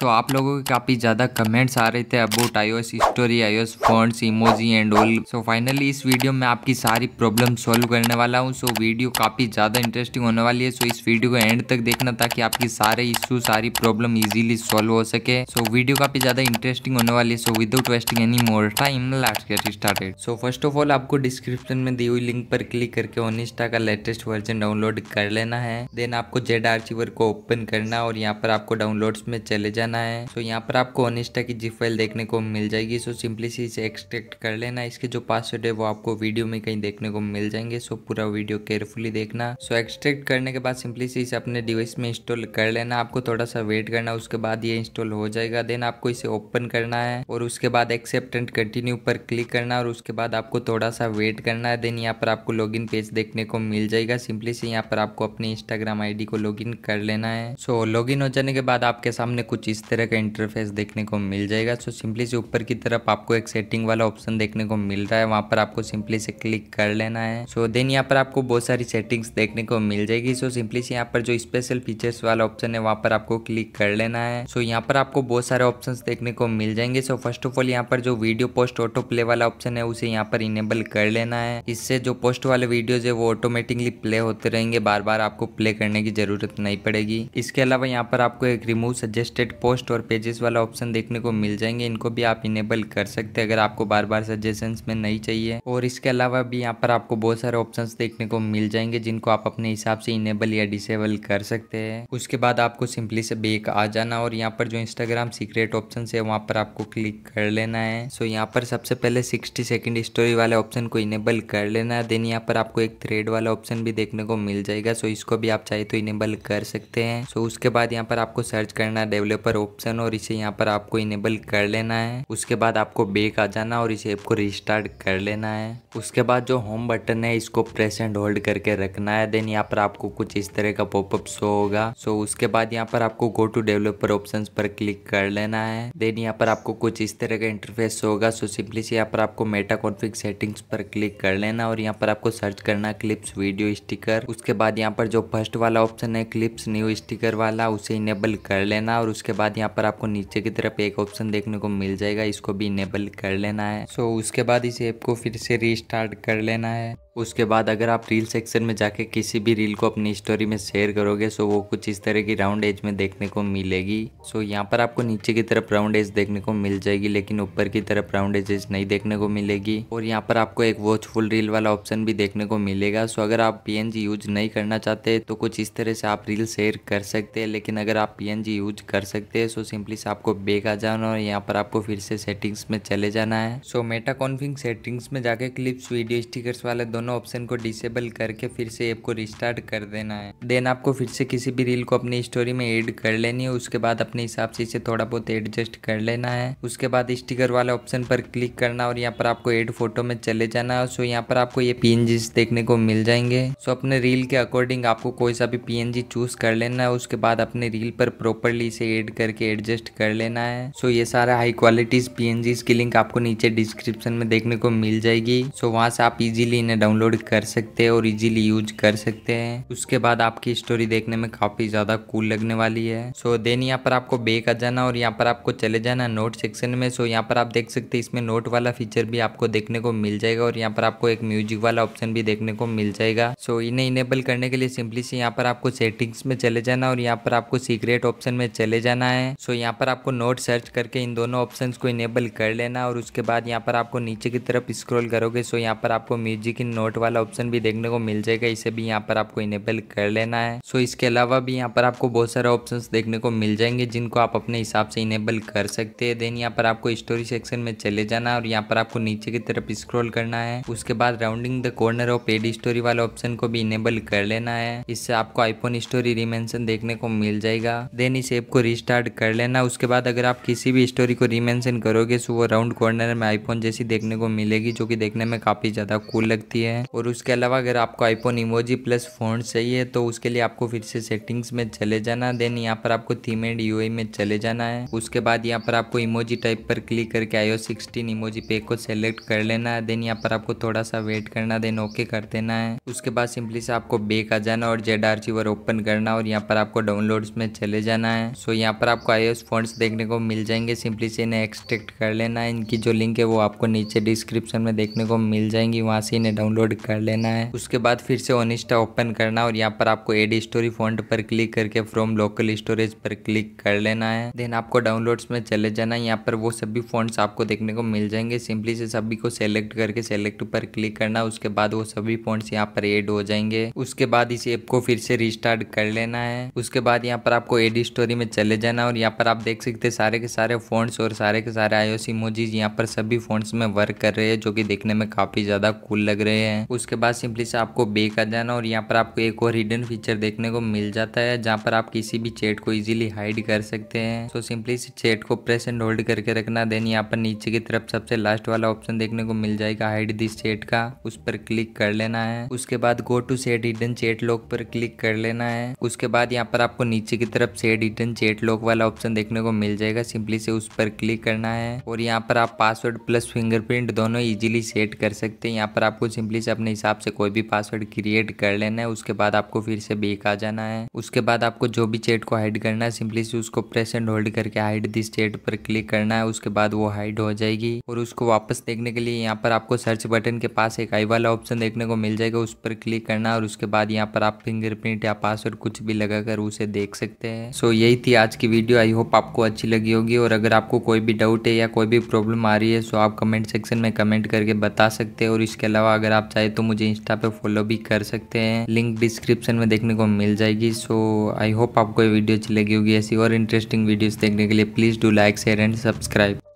तो आप लोगों के काफ़ी ज़्यादा कमेंट्स आ रहे थे about iOS story iOS phone emoji and all so finally इस वीडियो में आपकी सारी प्रॉब्लम सॉल्व करने वाला हूँ सो वीडियो काफ़ी ज़्यादा इंटरेस्टिंग होने वाली है सो इस वीडियो को एंड तक देखना ताकि आपकी सारे इश्यू सारी प्रॉब्लम इजिली सॉल्व हो सके सो वीडियो काफ़ी ज़्यादा इंटरेस्टिंग होने वाली है so without wasting any more time लास्ट get started so first of all आपको डिस्क्रिप्शन में दी हुई लिंक पर क्लिक करके ओनिस्टा का लेटेस्ट वर्जन डाउनलोड कर लेना है देन आपको जेड आर्चिवर को ओपन करना और यहाँ पर आपको डाउनलोड में चले जाना जाना है सो तो यहाँ पर आपको ओनिस्टा की जी फाइल देखने को मिल जाएगी सो सिंपली से इसे एक्सट्रैक्ट कर लेना इसके जो पासवर्ड है वो आपको वीडियो में कहीं देखने को मिल जाएंगे सो पूरा वीडियो केयरफुली देखना सो एक्सट्रैक्ट करने के बाद सिंपली से इसे अपने डिवाइस में इंस्टॉल कर लेना आपको थोड़ा सा वेट करना उसके बाद ये इंस्टॉल हो जाएगा देन आपको इसे ओपन करना है और उसके बाद एक्सेप्ट एंड कंटिन्यू पर क्लिक करना और उसके बाद आपको थोड़ा सा वेट करना है देन यहाँ पर आपको लॉगिन पेज देखने को मिल जाएगा सिंपली से यहाँ पर आपको अपने इंस्टाग्राम आईडी को लॉगिन कर लेना है सो लॉगिन हो जाने के बाद आपके सामने कुछ इस इस तरह का इंटरफेस देखने को मिल जाएगा सो सिंपली से ऊपर की तरफ आपको एक सेटिंग वाला ऑप्शन देखने को मिल रहा है वहाँ पर आपको सिंपली से क्लिक कर लेना है सो देन यहाँ पर आपको बहुत सारी सेटिंग्स देखने को मिल जाएगी सो सिंपली से यहाँ पर जो स्पेशल फीचर्स वाला ऑप्शन है वहाँ पर आपको क्लिक कर लेना है सो यहाँ पर आपको बहुत सारे ऑप्शन देखने को मिल जाएंगे सो फर्स्ट ऑफ ऑल यहाँ पर जो वीडियो पोस्ट ऑटो प्ले वाला ऑप्शन है उसे यहाँ पर इनेबल कर लेना है इससे जो पोस्ट वाले वीडियोज है वो ऑटोमेटिकली प्ले होते रहेंगे बार बार आपको प्ले करने की जरूरत नहीं पड़ेगी इसके अलावा यहाँ पर आपको एक रिमूव सजेस्टेड पोस्ट पोस्ट और पेजेस वाला ऑप्शन देखने को मिल जाएंगे इनको भी आप इनेबल कर सकते हैं अगर आपको बार बार सजेशन में नहीं चाहिए और इसके अलावा भी यहाँ पर आपको बहुत सारे ऑप्शन देखने को मिल जाएंगे जिनको आप अपने हिसाब से इनेबल या डिसेबल कर सकते हैं उसके बाद आपको सिंपली से बेक आ जाना और यहाँ पर जो इंस्टाग्राम सीक्रेट ऑप्शन है वहाँ पर आपको क्लिक कर लेना है सो यहाँ पर सबसे पहले सिक्सटी सेकेंड स्टोरी वाले ऑप्शन को इनेबल कर लेना है देन यहाँ पर आपको एक थ्रेड वाला ऑप्शन भी देखने को मिल जाएगा सो इसको भी आप चाहे तो इनेबल कर सकते हैं सो उसके बाद यहाँ पर आपको सर्च करना डेवलपर ऑप्शन और इसे यहाँ पर आपको इनेबल कर लेना है उसके बाद आपको बेक आ जाना और इस ऐप को रिस्टार्ट कर लेना है उसके बाद जो होम बटन है इसको प्रेस एंड होल्ड करके रखना है देन यहाँ पर आपको कुछ इस तरह का पॉपअप शो होगा सो उसके बाद यहाँ पर आपको गो टू डेवलपर ऑप्शन पर क्लिक कर लेना है देन यहाँ पर आपको कुछ इस तरह का इंटरफेस होगा सो सिंपली से यहाँ पर आपको मेटा कॉन्फिक सेटिंग्स पर क्लिक कर लेना और यहाँ पर आपको सर्च करना क्लिप्स वीडियो स्टिकर उसके बाद यहाँ पर जो फर्स्ट वाला ऑप्शन है क्लिप्स न्यू स्टिकर वाला उसे इनेबल कर लेना और उसके बाद यहाँ पर आपको नीचे की तरफ एक ऑप्शन देखने को मिल जाएगा इसको भी इनेबल कर लेना है सो उसके बाद इस ऐप को फिर से रिस्टार्ट कर लेना है उसके बाद अगर आप रील सेक्शन में जाके किसी भी रील को अपनी स्टोरी में शेयर करोगे सो वो कुछ इस तरह की राउंड एज में देखने को मिलेगी सो यहाँ पर आपको नीचे की तरफ राउंड एज देखने को मिल जाएगी लेकिन ऊपर की तरफ राउंड एजेस नहीं देखने को मिलेगी और यहाँ पर आपको एक वॉचफुल रील वाला ऑप्शन भी देखने को मिलेगा सो अगर आप पी यूज नहीं करना चाहते तो कुछ इस तरह से आप रील शेयर कर सकते हैं लेकिन अगर आप पी यूज कर सकते हैं सो सिंपली से आपको बेग आ जाना और यहाँ पर आपको फिर से सेटिंग्स में चले जाना है सो मेटा कॉन्फिंग सेटिंग्स में जाके क्लिप्स वीडियो स्टिकर्स वाले दोनों ऑप्शन को डिसेबल करके फिर से ऐप को रिस्टार्ट कर देना है देन आपको फिर से किसी भी रील को अपनी स्टोरी में एड कर लेनी है उसके बाद अपने हिसाब से इसे थोड़ा बहुत एडजस्ट कर लेना है उसके बाद स्टिकर वाले ऑप्शन पर क्लिक करना और यहाँ पर आपको एड फोटो में चले जाना है सो यहाँ पर आपको ये पी देखने को मिल जाएंगे सो अपने रील के अकॉर्डिंग आपको कोई सा भी पी चूज कर लेना है उसके बाद अपने रील पर प्रॉपरली इसे एड करके एडजस्ट कर लेना है सो ये सारा हाई क्वालिटी पी की लिंक आपको नीचे डिस्क्रिप्शन में देखने को मिल जाएगी सो वहाँ से आप इजिली इन्हें डाउन डाउनलोड कर सकते हैं और इजीली यूज कर सकते हैं उसके बाद आपकी स्टोरी देखने में काफ़ी ज़्यादा कूल लगने वाली है सो देन यहाँ पर आपको बे का जाना और यहाँ पर आपको चले जाना नोट सेक्शन में सो यहाँ पर आप देख सकते हैं इसमें नोट वाला फीचर भी आपको देखने को मिल जाएगा और यहाँ पर आपको एक म्यूजिक वाला ऑप्शन भी देखने को मिल जाएगा सो इन्हें इनेबल करने के लिए सिंपली से यहाँ पर आपको सेटिंग्स में चले जाना और यहाँ पर आपको सीक्रेट ऑप्शन में चले जाना है सो यहाँ पर आपको नोट सर्च करके इन दोनों ऑप्शन को इनेबल कर लेना और उसके बाद यहाँ पर आपको नीचे की तरफ स्क्रोल करोगे सो यहाँ पर आपको म्यूजिक इन नोट वाला ऑप्शन भी देखने को मिल जाएगा इसे भी यहाँ पर आपको इनेबल कर लेना है सो इसके अलावा भी यहाँ पर आपको बहुत सारे ऑप्शन देखने को मिल जाएंगे जिनको आप अपने हिसाब से इनेबल कर सकते हैं देन यहाँ पर आपको स्टोरी सेक्शन में चले जाना और यहाँ पर आपको नीचे की तरफ स्क्रोल करना है उसके बाद rounding the corner of ad story वाला ऑप्शन को भी इनेबल कर लेना है इससे आपको आईफोन स्टोरी रिमेंशन देखने को मिल जाएगा देन इस ऐप को रिस्टार्ट कर लेना उसके बाद अगर आप किसी भी स्टोरी को रिमेंशन करोगे तो वो राउंड कॉर्नर में आईफोन जैसी देखने को मिलेगी जो कि देखने में काफ़ी ज़्यादा कूल लगती है है और उसके अलावा अगर आपको आईफोन इमोजी प्लस फोन चाहिए तो उसके लिए आपको फिर से सेटिंग्स में चले जाना देन यहाँ पर आपको थीम एंड यू में चले जाना है उसके बाद यहाँ पर आपको इमोजी टाइप पर क्लिक करके आईओ सिक्सटीन इमोजी पे को सेलेक्ट कर लेना है देन यहाँ पर आपको थोड़ा सा वेट करना देन ओके कर देना है उसके बाद सिंपली से आपको बेक आ जाना और जेड आर्चीवर ओपन करना और यहाँ पर आपको डाउनलोड में चले जाना है सो यहाँ पर आपको आईओ फोन देखने को मिल जाएंगे सिंपली से इन्हें एक्सट्रेक्ट कर लेना है इनकी जो लिंक है वो आपको नीचे डिस्क्रिप्शन में देखने को मिल जाएंगी वहां से इन्हें डाउनलोड डाउनलोड कर लेना है उसके बाद फिर से ओनिस्टा ओपन करना और यहाँ पर आपको एड स्टोरी फॉन्ट पर क्लिक करके फ्रॉम लोकल स्टोरेज पर क्लिक कर लेना है देन आपको डाउनलोड्स में चले जाना है यहाँ पर वो सभी फॉन्ट्स आपको देखने को मिल जाएंगे सिंपली से सभी को सेलेक्ट करके सेलेक्ट पर क्लिक करना उसके बाद वो सभी फॉन्ट्स यहाँ पर एड हो जाएंगे उसके बाद इस ऐप को फिर से रिस्टार्ट कर लेना है उसके बाद यहाँ पर आपको एड स्टोरी में चले जाना और यहाँ पर आप देख सकते हैं सारे के सारे फोन और सारे के सारे आयोसी मोजीज यहाँ पर सभी फोन में वर्क कर रहे हैं जो कि देखने में काफी ज्यादा कूल लग रहे हैं हैं उसके बाद सिंपली से आपको बे कर देना और यहाँ पर आपको एक और हिडन फीचर देखने को मिल जाता है जहाँ पर आप किसी भी चेट को इजीली हाइड कर सकते हैं तो सिंपली से चेट को प्रेस एंड होल्ड करके रखना देन यहाँ पर नीचे की तरफ सबसे लास्ट वाला ऑप्शन देखने को मिल जाएगा हाइड दिस चेट का उस पर क्लिक कर लेना है उसके बाद go to set hidden chat lock पर क्लिक कर लेना है उसके बाद यहाँ पर आपको नीचे की तरफ सेट हिडन चेट लॉक वाला ऑप्शन देखने को मिल जाएगा सिंपली से उस पर क्लिक करना है और यहाँ पर आप पासवर्ड प्लस फिंगरप्रिंट दोनों इजीली सेट कर सकते हैं यहाँ पर आपको सिंपली सिंपली से अपने हिसाब से कोई भी पासवर्ड क्रिएट कर लेना है उसके बाद आपको फिर से बेक आ जाना है उसके बाद आपको जो भी चेट को हाइड करना है सिंपली से उसको प्रेस एंड होल्ड करके हाइड दिस चेट पर क्लिक करना है उसके बाद वो हाइड हो जाएगी और उसको वापस देखने के लिए यहाँ पर आपको सर्च बटन के पास एक आई वाला ऑप्शन देखने को मिल जाएगा उस पर क्लिक करना और उसके बाद यहाँ पर आप फिंगरप्रिंट या पासवर्ड कुछ भी लगाकर उसे देख सकते हैं सो so, यही थी आज की वीडियो आई होप आपको अच्छी लगी होगी और अगर आपको कोई भी डाउट है या कोई भी प्रॉब्लम आ रही है सो आप कमेंट सेक्शन में कमेंट करके बता सकते हैं और इसके अलावा अगर आप चाहे तो मुझे इंस्टा पे फॉलो भी कर सकते हैं लिंक डिस्क्रिप्शन में देखने को मिल जाएगी सो आई होप आपको ये वीडियो अच्छी लगी होगी ऐसी और इंटरेस्टिंग वीडियोस देखने के लिए please do like share and subscribe